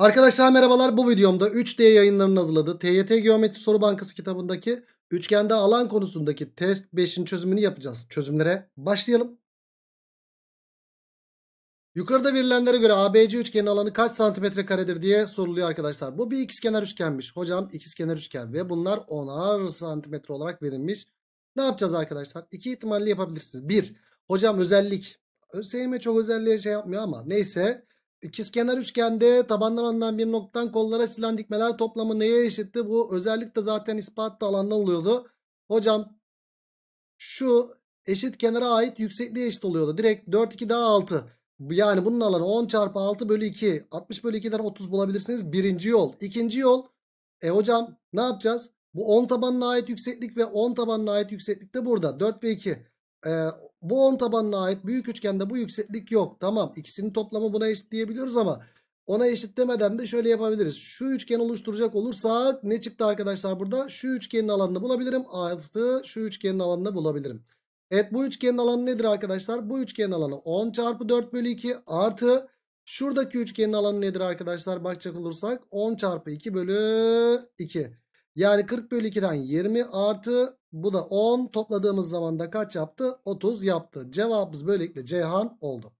Arkadaşlar merhabalar bu videomda 3D yayınlarının hazırladığı TYT Geometri Soru Bankası kitabındaki üçgende alan konusundaki test 5'in çözümünü yapacağız. Çözümlere başlayalım. Yukarıda verilenlere göre ABC üçgenin alanı kaç santimetre karedir diye soruluyor arkadaşlar. Bu bir ikizkenar üçgenmiş. Hocam ikizkenar üçgen ve bunlar 10'ar santimetre olarak verilmiş. Ne yapacağız arkadaşlar? İki ihtimalle yapabilirsiniz. Bir, hocam özellik. ÖSYM çok özelliğe şey yapmıyor ama neyse. İkizkenar üçgende tabandan alınan bir noktadan kollara açılan dikmeler toplamı neye eşitti? Bu özellikle zaten ispatlı alanda oluyordu. Hocam şu eşit kenara ait yüksekliğe eşit oluyordu. Direkt 4 2 daha 6. Yani bunun alanı 10 çarpı 6 bölü 2. 60 bölü 2'den 30 bulabilirsiniz. Birinci yol. İkinci yol. E hocam ne yapacağız? Bu 10 tabanına ait yükseklik ve 10 tabanına ait yükseklik de burada. 4 ve 2. E, bu 10 tabanına ait büyük üçgende bu yükseklik yok. Tamam ikisinin toplamı buna eşit diyebiliyoruz ama ona eşit demeden de şöyle yapabiliriz. Şu üçgen oluşturacak olursak ne çıktı arkadaşlar burada? Şu üçgenin alanını bulabilirim. Artı şu üçgenin alanını bulabilirim. Evet bu üçgenin alanı nedir arkadaşlar? Bu üçgenin alanı 10 çarpı 4 bölü 2 artı şuradaki üçgenin alanı nedir arkadaşlar? Bakacak olursak 10 çarpı 2 bölü 2. Yani 40 bölü 2'den 20 artı bu da 10 topladığımız zaman da kaç yaptı? 30 yaptı. Cevabımız böylelikle Ceyhan oldu.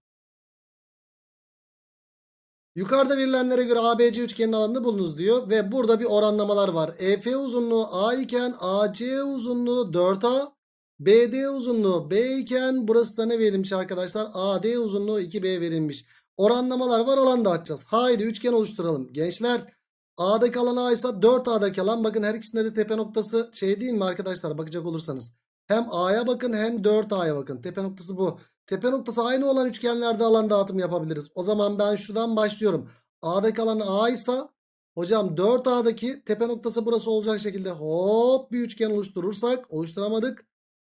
Yukarıda verilenlere göre ABC üçgenin alanını bulunuz diyor ve burada bir oranlamalar var. EF uzunluğu A iken AC uzunluğu 4A, BD uzunluğu B iken burası da ne verilmiş arkadaşlar? AD uzunluğu 2B verilmiş. Oranlamalar var alan da açacağız. Haydi üçgen oluşturalım. Gençler A'daki alan A ise 4A'daki alan. Bakın her ikisinde de tepe noktası şey değil mi arkadaşlar bakacak olursanız. Hem A'ya bakın hem 4A'ya bakın. Tepe noktası bu. Tepe noktası aynı olan üçgenlerde alan dağıtımı yapabiliriz. O zaman ben şuradan başlıyorum. A'daki alan A ise hocam 4A'daki tepe noktası burası olacak şekilde hop bir üçgen oluşturursak oluşturamadık.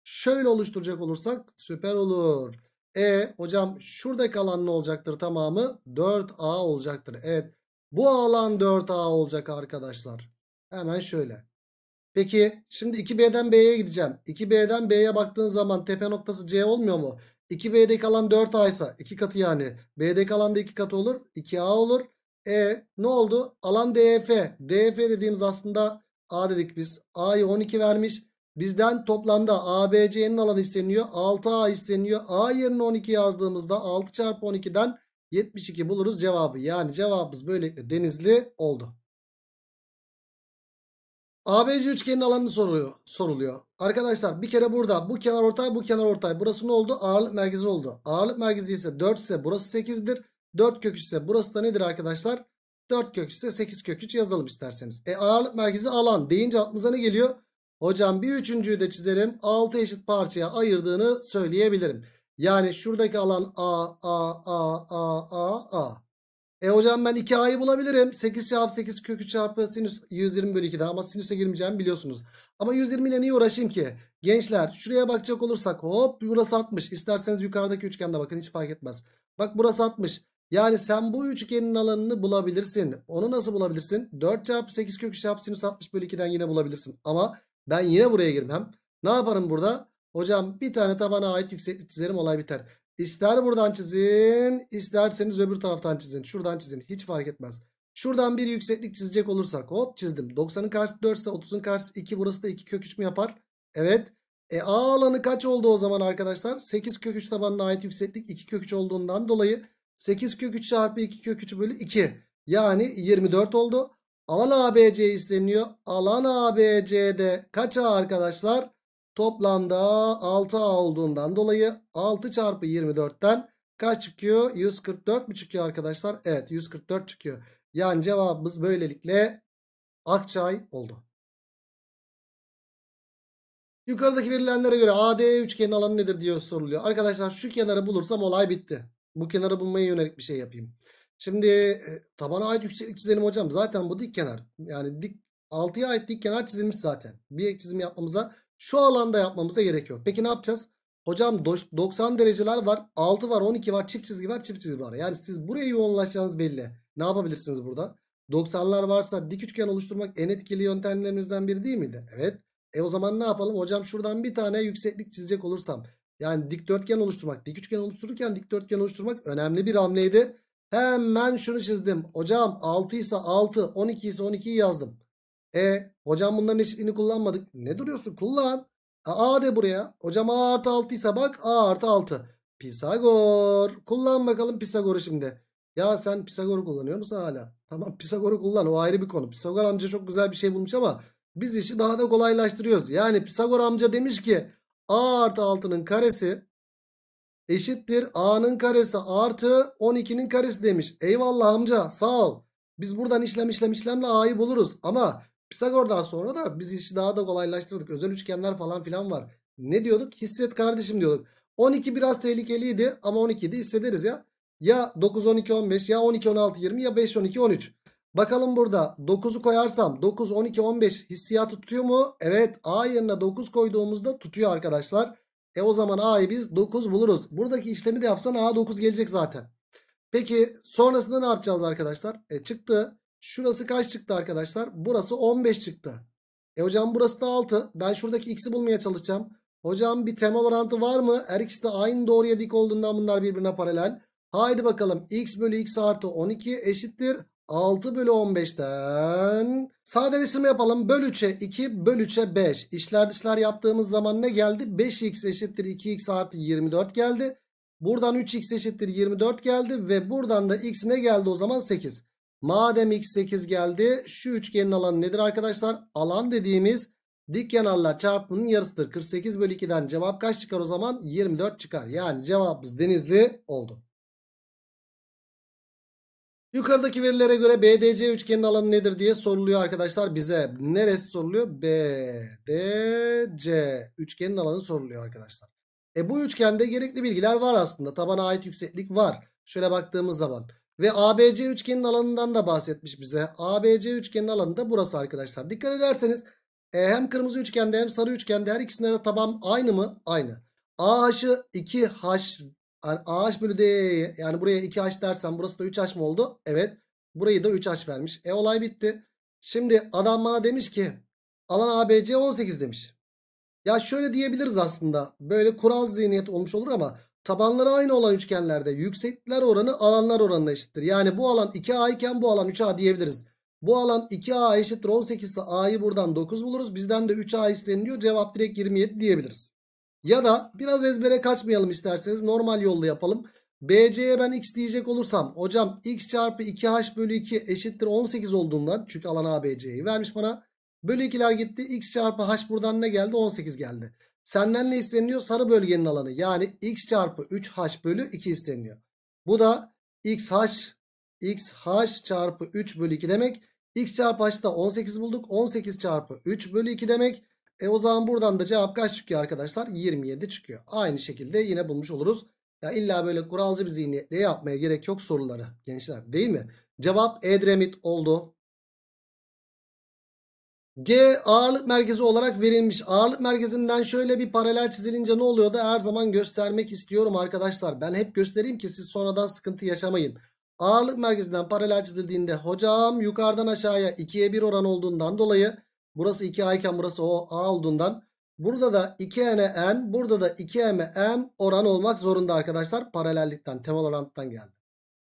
Şöyle oluşturacak olursak süper olur. E hocam şuradaki alan ne olacaktır tamamı? 4A olacaktır. Evet bu alan 4A olacak arkadaşlar. Hemen şöyle. Peki şimdi 2B'den B'ye gideceğim. 2B'den B'ye baktığın zaman tepe noktası C olmuyor mu? 2B'deki alan 4A ise 2 katı yani. B'deki alan da 2 katı olur. 2A olur. E ne oldu? Alan DF. DF dediğimiz aslında A dedik biz. A'yı 12 vermiş. Bizden toplamda ABC'nin alanı isteniyor. 6A isteniyor. A yerine 12 yazdığımızda 6 çarpı 12'den 72 buluruz cevabı. Yani cevabımız böylelikle denizli oldu. ABC üçgenin alanı soruluyor. soruluyor. Arkadaşlar bir kere burada bu kenar ortay bu kenar ortay. Burası ne oldu? Ağırlık merkezi oldu. Ağırlık merkezi ise 4 ise burası 8'dir. 4 kök ise burası da nedir arkadaşlar? 4 kök ise 8 kök 3 yazalım isterseniz. E ağırlık merkezi alan deyince aklınıza ne geliyor? Hocam bir üçüncüyü de çizelim. 6 eşit parçaya ayırdığını söyleyebilirim. Yani şuradaki alan A, A, A, A, A, A. E hocam ben 2A'yı bulabilirim. 8 çarpı 8 kökü çarpı sinüs 120 bölü 2'den ama sinüse girmeyeceğimi biliyorsunuz. Ama 120 ile niye uğraşayım ki? Gençler şuraya bakacak olursak hop burası 60. İsterseniz yukarıdaki üçgende bakın hiç fark etmez. Bak burası 60. Yani sen bu üçgenin alanını bulabilirsin. Onu nasıl bulabilirsin? 4 çarpı 8 kökü çarpı sinüs 60 bölü 2'den yine bulabilirsin. Ama ben yine buraya girmem. Ne yaparım burada? Hocam bir tane tabana ait yükseklik çizerim olay biter. İster buradan çizin isterseniz öbür taraftan çizin. Şuradan çizin hiç fark etmez. Şuradan bir yükseklik çizecek olursak hop çizdim. 90'ın karşısı 4 ise 30'un karşısı 2 burası da 2 kök 3 mü yapar? Evet. E A alanı kaç oldu o zaman arkadaşlar? 8 kök 3 tabanına ait yükseklik 2 kök 3 olduğundan dolayı 8 kök 3 çarpı 2 kök 3 bölü 2. Yani 24 oldu. Alan ABC isteniyor. Alan ABC'de kaç A arkadaşlar? Toplamda 6 olduğundan dolayı 6 çarpı 24'ten kaç çıkıyor? 144 mi çıkıyor arkadaşlar? Evet 144 çıkıyor. Yani cevabımız böylelikle Akçay oldu. Yukarıdaki verilenlere göre AD üçgenin alanı nedir diyor soruluyor. Arkadaşlar şu kenarı bulursam olay bitti. Bu kenarı bulmaya yönelik bir şey yapayım. Şimdi e, tabana ait yükseklik çizelim hocam. Zaten bu dik kenar. Yani dik 6'ya ait dik kenar çizilmiş zaten. Bir ek çizim yapmamıza şu alanda yapmamıza gerek yok. Peki ne yapacağız? Hocam 90 dereceler var. 6 var 12 var çift çizgi var çift çizgi var. Yani siz buraya yoğunlaşacağınız belli. Ne yapabilirsiniz burada? 90'lar varsa dik üçgen oluşturmak en etkili yöntemlerimizden biri değil miydi? Evet. E o zaman ne yapalım? Hocam şuradan bir tane yükseklik çizecek olursam. Yani dikdörtgen oluşturmak. Dik üçgen oluştururken dikdörtgen oluşturmak önemli bir hamleydi. Hemen şunu çizdim. Hocam 6 ise 6, 12 ise 12'yi yazdım. E hocam bunların eşitliğini kullanmadık. Ne duruyorsun? Kullan. A, de buraya. Hocam A artı 6 ise bak A artı 6. Pisagor. Kullan bakalım Pisagor'u şimdi. Ya sen Pisagor'u kullanıyor musun hala? Tamam Pisagor'u kullan o ayrı bir konu. Pisagor amca çok güzel bir şey bulmuş ama biz işi daha da kolaylaştırıyoruz. Yani Pisagor amca demiş ki A artı 6'nın karesi eşittir A'nın karesi artı 12'nin karesi demiş. Eyvallah amca sağ ol. Biz buradan işlem işlem işlemle A'yı buluruz ama Pisagor'dan sonra da biz işi daha da kolaylaştırdık. Özel üçgenler falan filan var. Ne diyorduk? Hisset kardeşim diyorduk. 12 biraz tehlikeliydi ama 12 12'de hissederiz ya. Ya 9 12 15 ya 12 16 20 ya 5 12 13. Bakalım burada 9'u koyarsam 9 12 15 hissiyatı tutuyor mu? Evet A yerine 9 koyduğumuzda tutuyor arkadaşlar. E o zaman A'yı biz 9 buluruz. Buradaki işlemi de yapsan A 9 gelecek zaten. Peki sonrasında ne yapacağız arkadaşlar? E çıktı. Şurası kaç çıktı arkadaşlar? Burası 15 çıktı. E hocam burası da 6. Ben şuradaki x'i bulmaya çalışacağım. Hocam bir temel orantı var mı? Her ikisi de aynı doğruya dik olduğundan bunlar birbirine paralel. Haydi bakalım x bölü x artı 12 eşittir 6 bölü 15'ten sadeleştirme yapalım. Böl 3'e 2 böl 3'e 5. İşler dışlar yaptığımız zaman ne geldi? 5x eşittir 2x artı 24 geldi. Buradan 3x eşittir 24 geldi ve buradan da x ne geldi o zaman 8. Madem x8 geldi şu üçgenin alanı nedir arkadaşlar? Alan dediğimiz dik kenarlar çarpımının yarısıdır. 48 bölü 2'den cevap kaç çıkar o zaman? 24 çıkar. Yani cevabımız denizli oldu. Yukarıdaki verilere göre BDC üçgenin alanı nedir diye soruluyor arkadaşlar bize. Neresi soruluyor? BDC üçgenin alanı soruluyor arkadaşlar. E bu üçgende gerekli bilgiler var aslında. Tabana ait yükseklik var. Şöyle baktığımız zaman. Ve ABC üçgenin alanından da bahsetmiş bize. ABC üçgenin alanı da burası arkadaşlar. Dikkat ederseniz e, hem kırmızı üçgende hem sarı üçgende her ikisinde de taban aynı mı? Aynı. AH'ı 2H yani AH bölü D yani buraya 2H dersen burası da 3H mı oldu? Evet. Burayı da 3H vermiş. E olay bitti. Şimdi adam bana demiş ki alan ABC 18 demiş. Ya şöyle diyebiliriz aslında. Böyle kural zihniyet olmuş olur ama Tabanları aynı olan üçgenlerde yüksekler oranı alanlar oranına eşittir. Yani bu alan 2A iken bu alan 3A diyebiliriz. Bu alan 2A eşittir 18 ise A'yı buradan 9 buluruz. Bizden de 3A isteniliyor. Cevap direkt 27 diyebiliriz. Ya da biraz ezbere kaçmayalım isterseniz normal yolla yapalım. BC'ye ben x diyecek olursam hocam x çarpı 2h bölü 2 eşittir 18 olduğundan çünkü alan ABC'yi vermiş bana. Bölü 2'ler gitti x çarpı h buradan ne geldi 18 geldi. Senden ne isteniyor? Sarı bölgenin alanı. Yani x çarpı 3h bölü 2 isteniyor. Bu da xh xh çarpı 3 bölü 2 demek. x çarpı h'da 18 bulduk. 18 çarpı 3 bölü 2 demek. E o zaman buradan da cevap kaç çıkıyor arkadaşlar? 27 çıkıyor. Aynı şekilde yine bulmuş oluruz. Ya illa böyle kuralcı bir zihniyetle yapmaya gerek yok soruları gençler değil mi? Cevap Edremit oldu. G ağırlık merkezi olarak verilmiş. Ağırlık merkezinden şöyle bir paralel çizilince ne oluyor da her zaman göstermek istiyorum arkadaşlar. Ben hep göstereyim ki siz sonradan sıkıntı yaşamayın. Ağırlık merkezinden paralel çizildiğinde hocam yukarıdan aşağıya 2'ye 1 oran olduğundan dolayı burası 2A burası o A olduğundan burada da 2N'e N burada da 2M'e M oran olmak zorunda arkadaşlar. Paralellikten temel orantıdan geldi.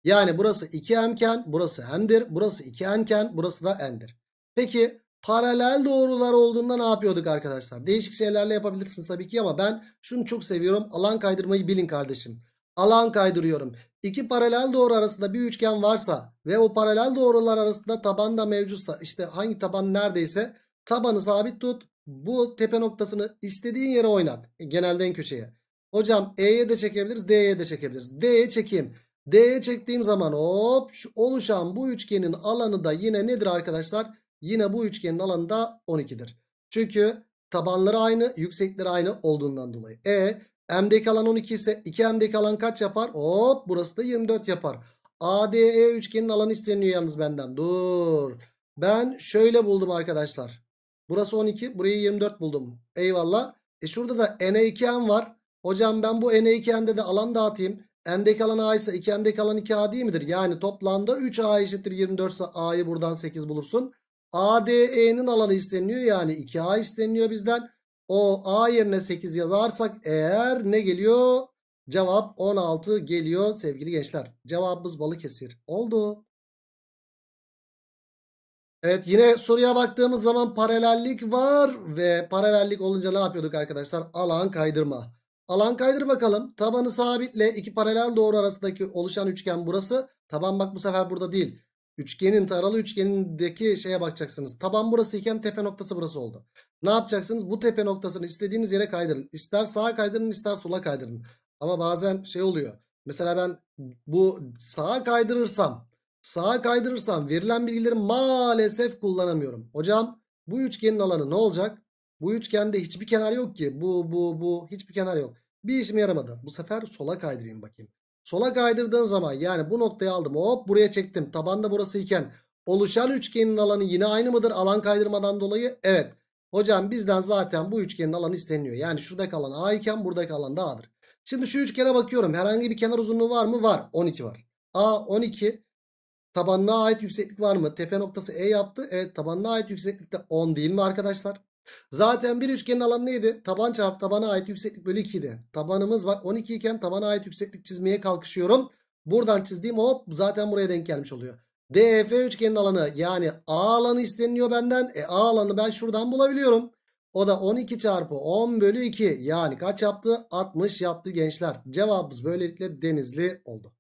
Yani burası 2 mken, burası M'dir. Burası 2N burası da N'dir. Peki paralel doğrular olduğunda ne yapıyorduk arkadaşlar? Değişik şeylerle yapabilirsiniz tabii ki ama ben şunu çok seviyorum. Alan kaydırmayı bilin kardeşim. Alan kaydırıyorum. İki paralel doğru arasında bir üçgen varsa ve o paralel doğrular arasında taban da mevcutsa işte hangi taban neredeyse tabanı sabit tut. Bu tepe noktasını istediğin yere oynat. E, genelde en köşeye. Hocam E'ye de çekebiliriz D'ye de çekebiliriz. D'ye çekeyim. D'ye çektiğim zaman hop oluşan bu üçgenin alanı da yine nedir arkadaşlar? Yine bu üçgenin alanı da 12'dir. Çünkü tabanları aynı, yüksekleri aynı olduğundan dolayı. E M'deki alan 12 ise 2M'deki alan kaç yapar? Hop burası da 24 yapar. ADE üçgenin alanı isteniyor yalnız benden. Dur. Ben şöyle buldum arkadaşlar. Burası 12. Burayı 24 buldum. Eyvallah. E şurada da N2N var. Hocam ben bu N2N'de de alan dağıtayım. N'deki alan A ise 2N'deki alan 2A değil midir? Yani toplamda 3A eşittir 24 ise A'yı buradan 8 bulursun. ADE'nin alanı isteniyor yani 2A isteniyor bizden. O A yerine 8 yazarsak eğer ne geliyor? Cevap 16 geliyor sevgili gençler. Cevabımız Balıkesir oldu. Evet yine soruya baktığımız zaman paralellik var ve paralellik olunca ne yapıyorduk arkadaşlar? Alan kaydırma. Alan kaydır bakalım. Tabanı sabitle iki paralel doğru arasındaki oluşan üçgen burası. Taban bak bu sefer burada değil. Üçgenin taralı üçgenindeki şeye bakacaksınız. Taban burası iken tepe noktası burası oldu. Ne yapacaksınız? Bu tepe noktasını istediğiniz yere kaydırın. İster sağa kaydırın ister sola kaydırın. Ama bazen şey oluyor. Mesela ben bu sağa kaydırırsam sağa kaydırırsam verilen bilgileri maalesef kullanamıyorum. Hocam bu üçgenin alanı ne olacak? Bu üçgende hiçbir kenar yok ki. Bu bu bu hiçbir kenar yok. Bir işime yaramadı. Bu sefer sola kaydırayım bakayım. Sola kaydırdığım zaman yani bu noktayı aldım hop buraya çektim. Tabanda burası iken oluşan üçgenin alanı yine aynı mıdır alan kaydırmadan dolayı? Evet. Hocam bizden zaten bu üçgenin alanı isteniyor. Yani şuradaki alan A iken buradaki alan da A'dır. Şimdi şu üçgene bakıyorum. Herhangi bir kenar uzunluğu var mı? Var. 12 var. A 12. Tabanına ait yükseklik var mı? Tepe noktası E yaptı. Evet tabanına ait yükseklikte 10 değil mi arkadaşlar? Zaten bir üçgenin alanı neydi? Taban çarpı tabana ait yükseklik bölü 2 idi. Tabanımız var 12 iken tabana ait yükseklik çizmeye kalkışıyorum. Buradan çizdiğim hop zaten buraya denk gelmiş oluyor. DF üçgenin alanı yani A alanı isteniliyor benden. E A alanı ben şuradan bulabiliyorum. O da 12 çarpı 10 bölü 2 yani kaç yaptı? 60 yaptı gençler. Cevabımız böylelikle denizli oldu.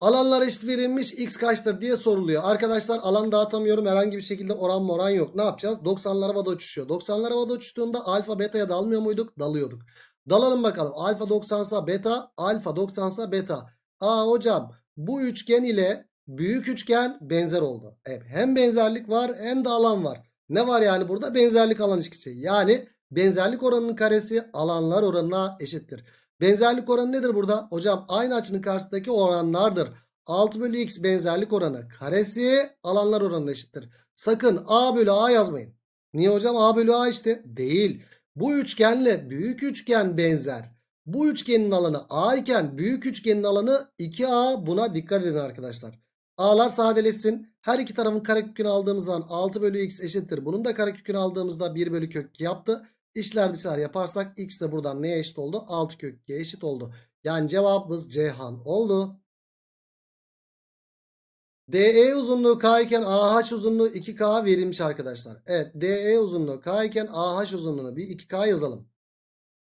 Alanlar eşit verilmiş x kaçtır diye soruluyor. Arkadaşlar alan dağıtamıyorum herhangi bir şekilde oran moran yok. Ne yapacağız? 90'lar havada uçuşuyor. 90'lar havada uçtuğunda alfa beta'ya dalmıyor muyduk? Dalıyorduk. Dalalım bakalım. Alfa 90'sa beta, alfa 90'sa beta. Aa hocam bu üçgen ile büyük üçgen benzer oldu. Evet, hem benzerlik var hem de alan var. Ne var yani burada? Benzerlik alan ilişkisi. Yani benzerlik oranının karesi alanlar oranına eşittir. Benzerlik oranı nedir burada? Hocam aynı açının karşısındaki oranlardır. 6 bölü x benzerlik oranı karesi alanlar oranına eşittir. Sakın a bölü a yazmayın. Niye hocam a bölü a işte? Değil. Bu üçgenle büyük üçgen benzer. Bu üçgenin alanı a iken büyük üçgenin alanı 2a buna dikkat edin arkadaşlar. A'lar sadeleşsin. Her iki tarafın karekökünü aldığımız zaman 6 bölü x eşittir. Bunun da karekökünü aldığımızda 1 bölü kök yaptı. İşler dışarı yaparsak x de buradan neye eşit oldu? 6 kök g eşit oldu. Yani cevabımız Cihan oldu. DE uzunluğu K iken AH uzunluğu 2K verilmiş arkadaşlar. Evet DE uzunluğu K iken AH uzunluğunu bir 2K yazalım.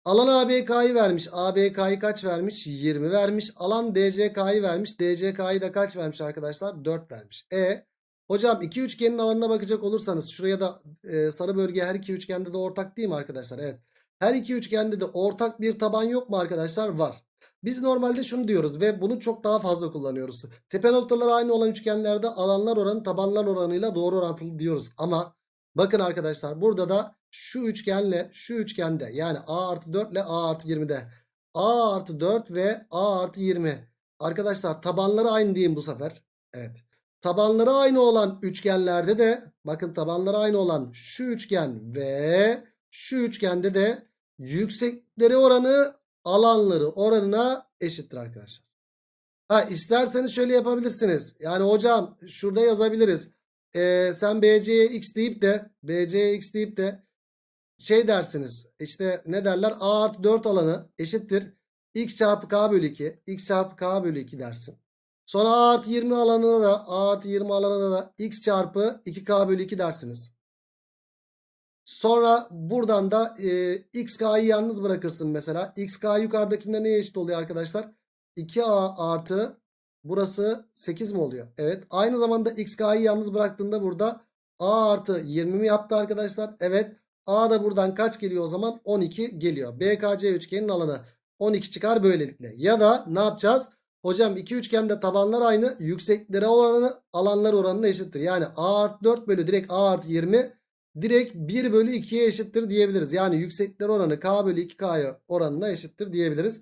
Alan ABK'yı vermiş. ABK'yı kaç vermiş? 20 vermiş. Alan DCK'yı vermiş. DCK'yı da kaç vermiş arkadaşlar? 4 vermiş. E Hocam iki üçgenin alanına bakacak olursanız şuraya da e, sarı bölge her iki üçgende de ortak değil mi arkadaşlar? Evet. Her iki üçgende de ortak bir taban yok mu arkadaşlar? Var. Biz normalde şunu diyoruz ve bunu çok daha fazla kullanıyoruz. Tepe noktaları aynı olan üçgenlerde alanlar oranı tabanlar oranıyla doğru orantılı diyoruz. Ama bakın arkadaşlar burada da şu üçgenle şu üçgende yani A artı 4 ile A artı 20'de A artı 4 ve A artı 20 arkadaşlar tabanları aynı diyeyim bu sefer. Evet. Tabanları aynı olan üçgenlerde de bakın tabanları aynı olan şu üçgen ve şu üçgende de yüksekleri oranı alanları oranına eşittir arkadaşlar. Ha isterseniz şöyle yapabilirsiniz. Yani hocam şurada yazabiliriz. Ee, sen BC'ye x deyip de BC'ye x deyip de şey dersiniz. İşte ne derler? A artı 4 alanı eşittir. x çarpı k bölü 2. x çarpı k bölü 2 dersin. Sonra A artı 20 alanına da A artı 20 alanına da x çarpı 2k bölü 2 dersiniz. Sonra buradan da e, xk'yı yalnız bırakırsın mesela. xk yukarıdakinde neye eşit oluyor arkadaşlar? 2a artı burası 8 mi oluyor? Evet. Aynı zamanda xk'yı yalnız bıraktığında burada a artı 20 mi yaptı arkadaşlar? Evet. a da buradan kaç geliyor o zaman? 12 geliyor. BKC üçgenin alanı 12 çıkar böylelikle. Ya da ne yapacağız? Hocam iki üçgende tabanlar aynı. Yüksekleri oranı alanlar oranına eşittir. Yani A artı 4 bölü direkt A artı 20 direkt 1 bölü 2'ye eşittir diyebiliriz. Yani yüksekler oranı K bölü 2K'ya oranına eşittir diyebiliriz.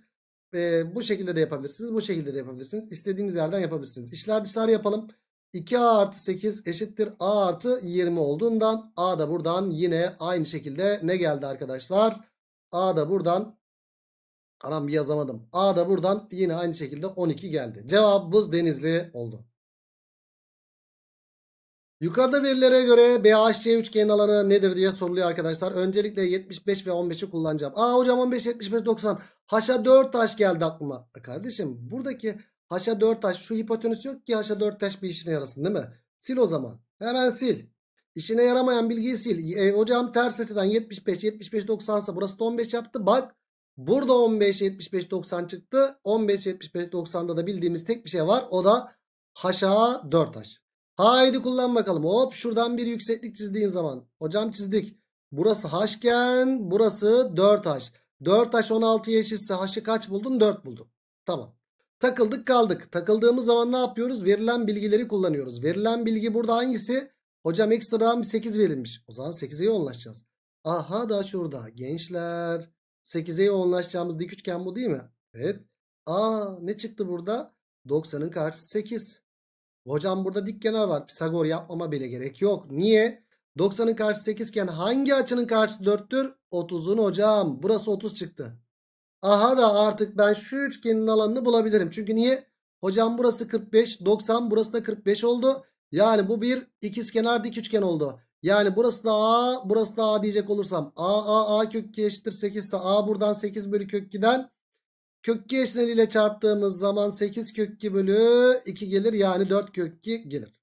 Ee, bu şekilde de yapabilirsiniz. Bu şekilde de yapabilirsiniz. İstediğiniz yerden yapabilirsiniz. İşler dışlar yapalım. 2A artı 8 eşittir A artı 20 olduğundan A da buradan yine aynı şekilde ne geldi arkadaşlar? A da buradan Anam bir yazamadım. A da buradan yine aynı şekilde 12 geldi. Cevabımız Denizli oldu. Yukarıda verilere göre BHC üçgenin alanı nedir diye soruluyor arkadaşlar. Öncelikle 75 ve 15'i kullanacağım. Aa hocam 15, 75, 90. Haşa 4 taş geldi aklıma. E kardeşim buradaki haşa 4 taş şu hipotenüs yok ki haşa 4 taş bir işine yarasın değil mi? Sil o zaman. Hemen sil. İşine yaramayan bilgiyi sil. E, hocam ters açıdan 75, 75, 90 ise burası da 15 yaptı. Bak Burada 15 75 90 çıktı. 15 75 90'da da bildiğimiz tek bir şey var. O da haşa 4 haş. Haydi kullan bakalım. Hop şuradan bir yükseklik çizdiğin zaman. Hocam çizdik. Burası haşken burası 4H. 4H 16'ya eşitse haşı kaç buldun? 4 buldun. Tamam. Takıldık kaldık. Takıldığımız zaman ne yapıyoruz? Verilen bilgileri kullanıyoruz. Verilen bilgi burada hangisi? Hocam ekstradan 8 verilmiş. O zaman 8'e yoğunlaşacağız. Aha da şurada gençler. 8'e yoğunlaşacağımız dik üçgen bu değil mi? Evet. Aa ne çıktı burada? 90'ın karşısı 8. Hocam burada dik kenar var. Pisagor yapmama bile gerek yok. Niye? 90'ın karşısı 8 iken hangi açının karşısı 4'tür? 30'un hocam. Burası 30 çıktı. Aha da artık ben şu üçgenin alanını bulabilirim. Çünkü niye? Hocam burası 45, 90 burası da 45 oldu. Yani bu bir ikizkenar dik üçgen oldu. Yani burası da A burası da A diyecek olursam A A A kök 2 eşittir 8 ise A buradan 8 bölü kök 2'den kök 2 eşleniyle çarptığımız zaman 8 kök 2 bölü 2 gelir yani 4 kök 2 gelir.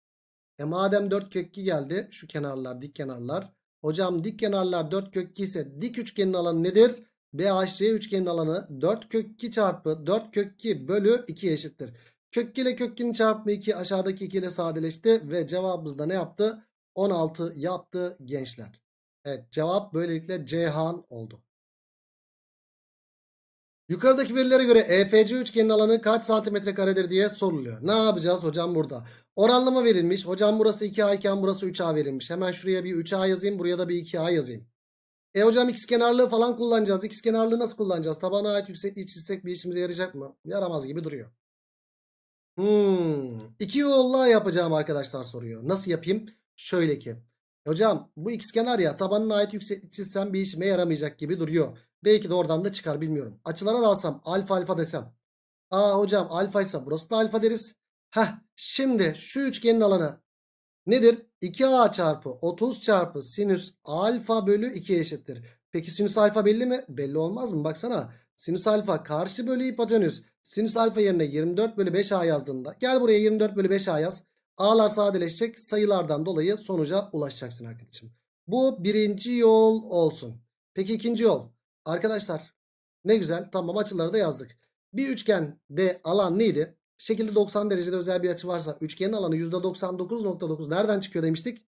E madem 4 kök 2 geldi şu kenarlar dik kenarlar. Hocam dik kenarlar 4 kök 2 ise dik üçgenin alanı nedir? BHC üçgenin alanı 4 kök 2 çarpı 4 kök 2 bölü 2 eşittir. Kök 2 ile kök 2'nin çarpımı 2 aşağıdaki 2 ile sadeleşti ve cevabımızda ne yaptı? 16 yaptı gençler. Evet cevap böylelikle Ceyhan oldu. Yukarıdaki verilere göre EFC üçgenin alanı kaç santimetre karedir diye soruluyor. Ne yapacağız hocam burada? Oranlama verilmiş. Hocam burası 2A iken burası 3A verilmiş. Hemen şuraya bir 3A yazayım. Buraya da bir 2A yazayım. E hocam x kenarlığı falan kullanacağız. X kenarlığı nasıl kullanacağız? Tabana ait yüksekliği çizsek bir işimize yarayacak mı? Yaramaz gibi duruyor. Hmm. İki yolla yapacağım arkadaşlar soruyor. Nasıl yapayım? Şöyle ki. Hocam bu x kenar ya tabanına ait yükseklik çizsem bir işime yaramayacak gibi duruyor. Belki de oradan da çıkar bilmiyorum. Açılara dalsam alfa alfa desem. Aa hocam alfa ise burası da alfa deriz. Heh şimdi şu üçgenin alanı nedir? 2a çarpı 30 çarpı sinüs alfa bölü 2 eşittir. Peki sinüs alfa belli mi? Belli olmaz mı? Baksana sinüs alfa karşı bölü hipotenüs. Sinüs alfa yerine 24 bölü 5a yazdığında gel buraya 24 bölü 5a yaz. A'lar sadeleşecek. Sayılardan dolayı sonuca ulaşacaksın arkadaşım. Bu birinci yol olsun. Peki ikinci yol. Arkadaşlar ne güzel tamam açıları da yazdık. Bir üçgen de alan neydi? Şekilde 90 derecede özel bir açı varsa üçgenin alanı %99.9 nereden çıkıyor demiştik?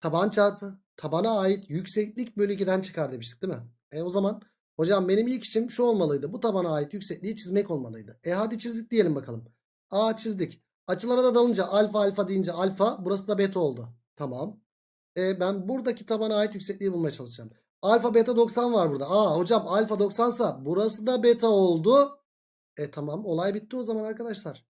Taban çarpı tabana ait yükseklik bölü 2'den çıkar demiştik değil mi? E o zaman hocam benim ilk işim şu olmalıydı. Bu tabana ait yüksekliği çizmek olmalıydı. E hadi çizdik diyelim bakalım. A çizdik. Açılara da dalınca alfa alfa deyince alfa. Burası da beta oldu. Tamam. E, ben buradaki tabana ait yüksekliği bulmaya çalışacağım. Alfa beta 90 var burada. Aa hocam alfa 90 sa burası da beta oldu. E tamam olay bitti o zaman arkadaşlar.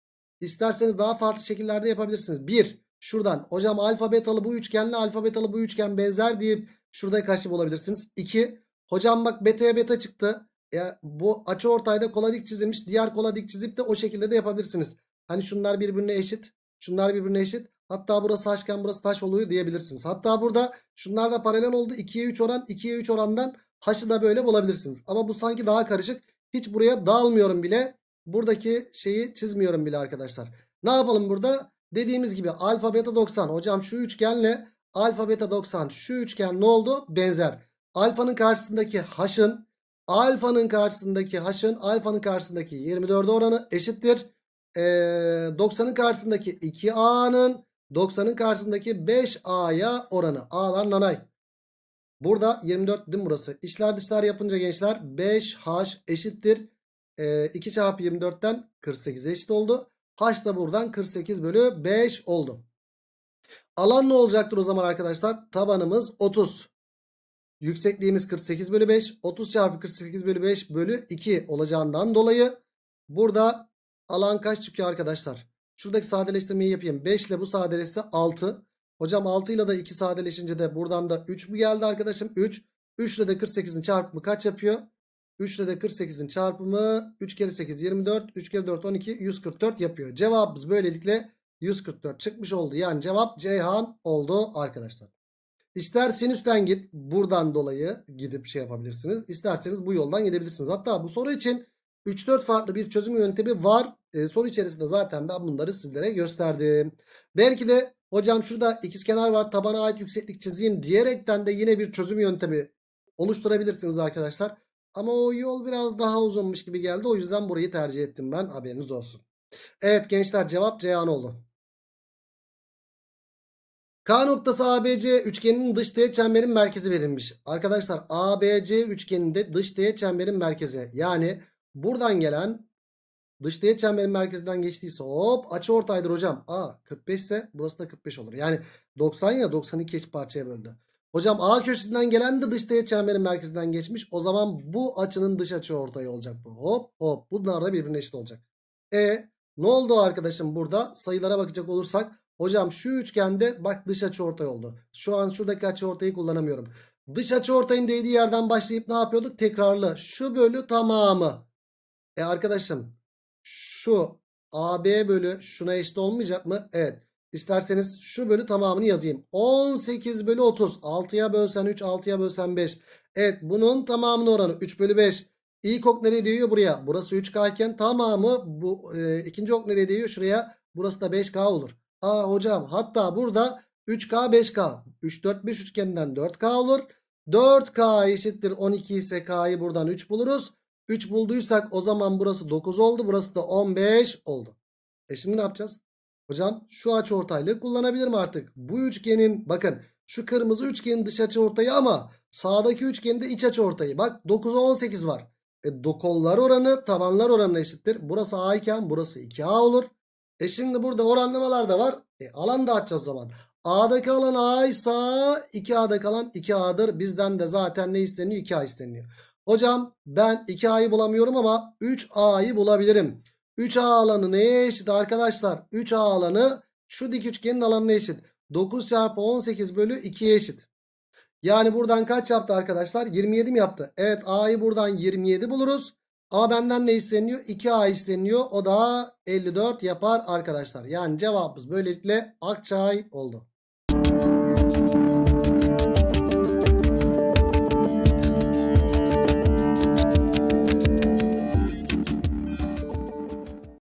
İsterseniz daha farklı şekillerde yapabilirsiniz. Bir şuradan hocam alfa betalı bu üçgenle alfa betalı bu üçgen benzer deyip şurada karşı bulabilirsiniz. İki hocam bak beta'ya beta çıktı. ya e, bu açı ortayda kola dik çizilmiş. Diğer kola dik çizip de o şekilde de yapabilirsiniz. Hani şunlar birbirine eşit. Şunlar birbirine eşit. Hatta burası haşken burası taş oluyor diyebilirsiniz. Hatta burada şunlar da paralel oldu. 2'ye 3 oran 2'ye 3 orandan haşı da böyle bulabilirsiniz. Ama bu sanki daha karışık. Hiç buraya dağılmıyorum bile. Buradaki şeyi çizmiyorum bile arkadaşlar. Ne yapalım burada? Dediğimiz gibi alfa beta 90. Hocam şu üçgenle alfa beta 90 şu üçgen ne oldu? Benzer. Alfanın karşısındaki haşın alfanın karşısındaki haşın alfanın karşısındaki 24 oranı eşittir e, 90'ın karşısındaki 2A'nın 90'ın karşısındaki 5A'ya oranı. A'lar nanay. Burada 24 değil mi burası? İçler dışlar yapınca gençler 5H eşittir. E, 2 çarpı 24'ten 48 eşit oldu. H da buradan 48 bölü 5 oldu. Alan ne olacaktır o zaman arkadaşlar? Tabanımız 30. Yüksekliğimiz 48 bölü 5. 30 çarpı 48 bölü 5 bölü 2 olacağından dolayı burada Alan kaç çıkıyor arkadaşlar? Şuradaki sadeleştirmeyi yapayım. 5 ile bu sadeleşse 6. Hocam 6 ile de 2 sadeleşince de buradan da 3 mü geldi arkadaşım? 3. 3 ile de 48'in çarpımı kaç yapıyor? 3 ile de 48'in çarpımı 3 kere 8 24. 3 kere 4 12 144 yapıyor. Cevabımız böylelikle 144 çıkmış oldu. Yani cevap Ceyhan oldu arkadaşlar. İster sinüsten git buradan dolayı gidip şey yapabilirsiniz. İsterseniz bu yoldan gidebilirsiniz. Hatta bu soru için 3-4 farklı bir çözüm yöntemi var. E, soru içerisinde zaten ben bunları sizlere gösterdim. Belki de hocam şurada ikizkenar var tabana ait yükseklik çizeyim diyerekten de yine bir çözüm yöntemi oluşturabilirsiniz arkadaşlar. Ama o yol biraz daha uzunmuş gibi geldi. O yüzden burayı tercih ettim ben. Haberiniz olsun. Evet gençler cevap Ceyhan oldu. K noktası ABC üçgeninin dış teğet çemberin merkezi verilmiş. Arkadaşlar ABC üçgeninde dış teğet çemberin merkezi. Yani Buradan gelen dış teğet çemberin merkezinden geçtiyse hop açı ortaydır hocam. A 45 ise burası da 45 olur. Yani 90 ya 90'ı eş parçaya böldü. Hocam A köşesinden gelen de dış teğet çemberin merkezinden geçmiş. O zaman bu açının dış açı ortayı olacak bu. Hop hop bunlar da birbirine eşit olacak. E ne oldu arkadaşım burada sayılara bakacak olursak. Hocam şu üçgende bak dış açı ortay oldu. Şu an şuradaki açı ortayı kullanamıyorum. Dış açı ortayın değdiği yerden başlayıp ne yapıyorduk? Tekrarlı şu bölü tamamı. E arkadaşım şu AB bölü şuna eşit olmayacak mı? Evet. İsterseniz şu bölü tamamını yazayım. 18 bölü 30. 6'ya bölsen 3, 6'ya bölsen 5. Evet bunun tamamının oranı 3 bölü 5. İlk ok nereye değiyor? Buraya. Burası 3K iken tamamı bu e, ikinci ok nereye değiyor? Şuraya. Burası da 5K olur. Aa hocam hatta burada 3K 5K. 3, 4, 5 üçgeninden 4K olur. 4K eşittir 12 ise K'yı buradan 3 buluruz. 3 bulduysak o zaman burası 9 oldu. Burası da 15 oldu. E şimdi ne yapacağız? Hocam şu açı ortaylığı kullanabilirim artık. Bu üçgenin bakın şu kırmızı üçgenin dış açı ortayı ama sağdaki üçgenin de iç açı ortayı. Bak 9 18 var. E, dokollar oranı tabanlar oranına eşittir. Burası A iken burası 2A olur. E şimdi burada oranlamalar da var. E, alan da açacağız o zaman. A'da kalan A ise 2A'da kalan 2A'dır. Bizden de zaten ne isteniyor? 2A isteniyor. Hocam ben 2A'yı bulamıyorum ama 3A'yı bulabilirim. 3A alanı neye eşit arkadaşlar? 3A alanı şu dik üçgenin alanına eşit. 9 çarpı 18 bölü 2'ye eşit. Yani buradan kaç yaptı arkadaşlar? 27 mi yaptı? Evet A'yı buradan 27 buluruz. Ama benden ne isteniyor? 2A isteniyor. O da 54 yapar arkadaşlar. Yani cevabımız böylelikle Akçay oldu.